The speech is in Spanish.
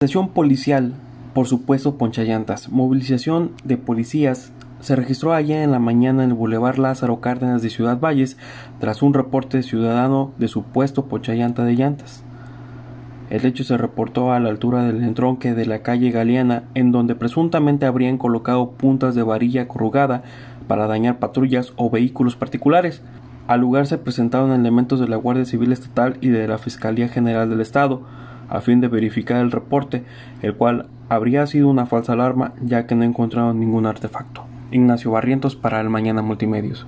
Movilización policial, por supuesto ponchallantas, movilización de policías se registró ayer en la mañana en el Boulevard Lázaro Cárdenas de Ciudad Valles tras un reporte ciudadano de supuesto ponchallanta de llantas. El hecho se reportó a la altura del entronque de la calle Galeana, en donde presuntamente habrían colocado puntas de varilla corrugada para dañar patrullas o vehículos particulares. Al lugar se presentaron elementos de la Guardia Civil Estatal y de la Fiscalía General del Estado, a fin de verificar el reporte, el cual habría sido una falsa alarma ya que no encontraron ningún artefacto. Ignacio Barrientos para el Mañana Multimedios.